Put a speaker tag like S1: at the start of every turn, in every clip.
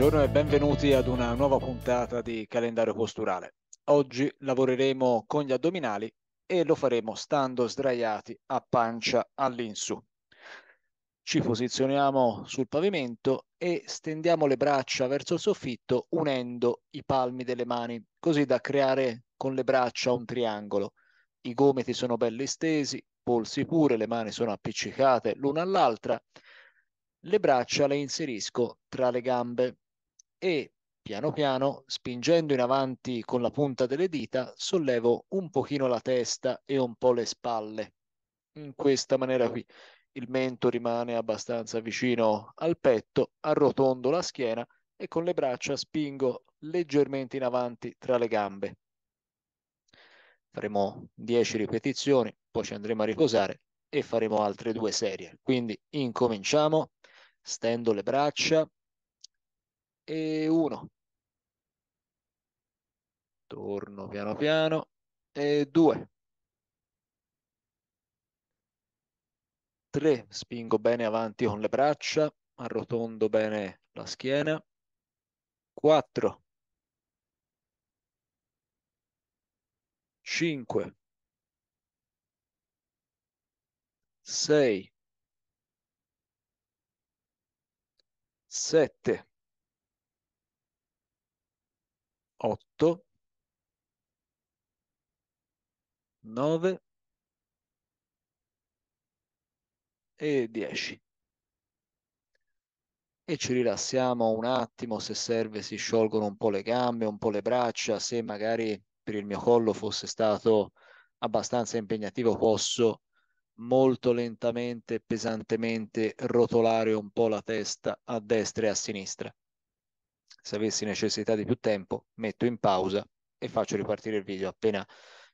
S1: Buongiorno e benvenuti ad una nuova puntata di calendario posturale. Oggi lavoreremo con gli addominali e lo faremo stando sdraiati a pancia all'insù. Ci posizioniamo sul pavimento e stendiamo le braccia verso il soffitto unendo i palmi delle mani, così da creare con le braccia un triangolo. I gomiti sono belli stesi, polsi pure, le mani sono appiccicate l'una all'altra. Le braccia le inserisco tra le gambe e piano piano, spingendo in avanti con la punta delle dita, sollevo un pochino la testa e un po' le spalle. In questa maniera qui il mento rimane abbastanza vicino al petto, arrotondo la schiena e con le braccia spingo leggermente in avanti tra le gambe. Faremo 10 ripetizioni, poi ci andremo a riposare e faremo altre due serie. Quindi incominciamo, stendo le braccia, e 1. Torno piano piano e 2. 3. Spingo bene avanti con le braccia, arrotondo bene la schiena. 4.
S2: 5. 6. 7. 8, 9
S1: e 10. E ci rilassiamo un attimo, se serve si sciolgono un po' le gambe, un po' le braccia, se magari per il mio collo fosse stato abbastanza impegnativo posso molto lentamente pesantemente rotolare un po' la testa a destra e a sinistra se avessi necessità di più tempo metto in pausa e faccio ripartire il video appena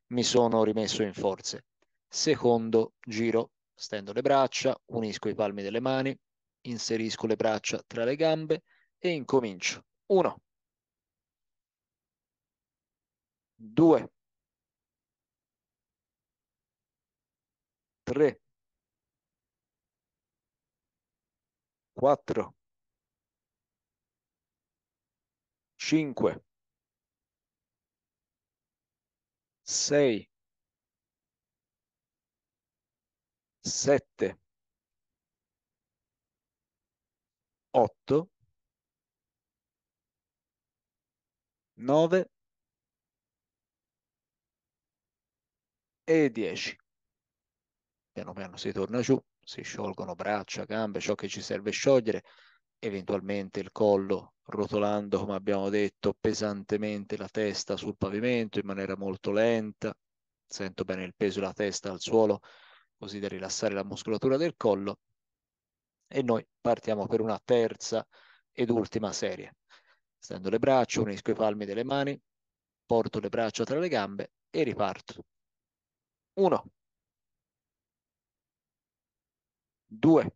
S1: mi sono rimesso in forze. Secondo giro, stendo le braccia, unisco i palmi delle mani, inserisco le braccia tra le gambe e incomincio. 1,
S2: 2, 3, 4, 5, 6, 7, 8, 9
S1: e 10. Piano piano si torna giù, si sciolgono braccia, gambe, ciò che ci serve sciogliere, eventualmente il collo rotolando, come abbiamo detto, pesantemente la testa sul pavimento in maniera molto lenta. Sento bene il peso della testa al suolo, così da rilassare la muscolatura del collo. E noi partiamo per una terza ed ultima serie. Stendo le braccia, unisco i palmi delle mani, porto le braccia tra le gambe e riparto. 1, 2,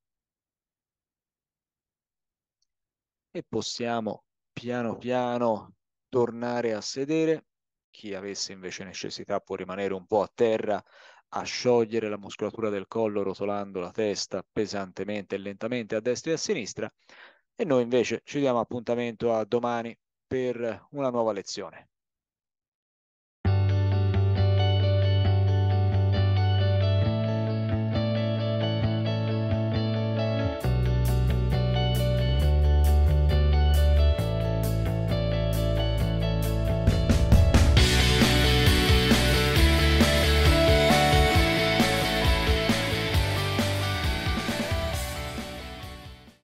S1: e possiamo piano piano tornare a sedere. Chi avesse invece necessità può rimanere un po' a terra a sciogliere la muscolatura del collo rotolando la testa pesantemente e lentamente a destra e a sinistra e noi invece ci diamo appuntamento a domani per una nuova lezione.